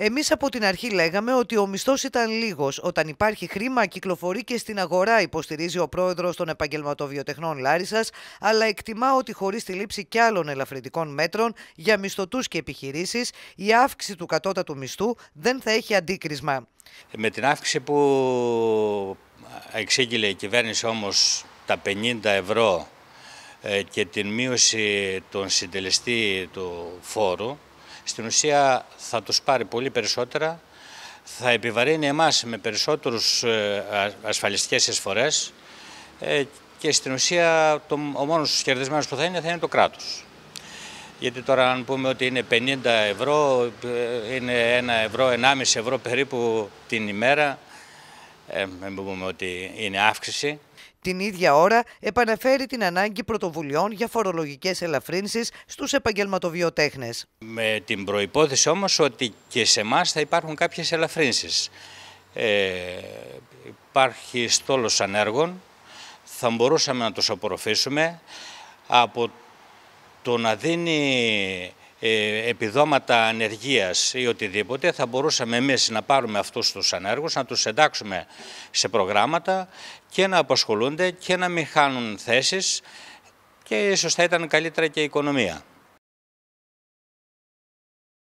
Εμείς από την αρχή λέγαμε ότι ο μισθός ήταν λίγος. Όταν υπάρχει χρήμα, κυκλοφορεί και στην αγορά, υποστηρίζει ο πρόεδρος των επαγγελματοβιοτεχνών Λάρισας, αλλά εκτιμά ότι χωρίς τη λήψη κι άλλων ελαφρυντικών μέτρων για μισθωτούς και επιχειρήσεις, η αύξηση του κατώτατου μισθού δεν θα έχει αντίκρισμα. Με την αύξηση που εξήγηλε η κυβέρνηση όμως τα 50 ευρώ ε, και την μείωση των συντελεστή του φόρου, στην ουσία θα τους πάρει πολύ περισσότερα, θα επιβαρύνει εμάς με περισσότερους ε, ασφαλιστικές εισφορές ε, και στην ουσία το, ο μόνος κερδισμένος που θα είναι θα είναι το κράτος. Γιατί τώρα αν πούμε ότι είναι 50 ευρώ, ε, είναι 1 ευρώ, 1,5 ευρώ περίπου την ημέρα, ε, μην πούμε ότι είναι αύξηση. Την ίδια ώρα επαναφέρει την ανάγκη πρωτοβουλειών για φορολογικές ελαφρύνσεις στους επαγγελματοβιοτέχνες. Με την προϋπόθεση όμως ότι και σε εμάς θα υπάρχουν κάποιες ελαφρύνσεις. Ε, υπάρχει στόλος ανέργων, θα μπορούσαμε να τους απορροφήσουμε από το να δίνει ε, επιδόματα ανεργίας ή οτιδήποτε, θα μπορούσαμε εμείς να πάρουμε αυτούς τους ανέργους, να τους εντάξουμε σε προγράμματα και να απασχολούνται και να μην χάνουν θέσεις και ίσως θα ήταν καλύτερα και η οικονομία.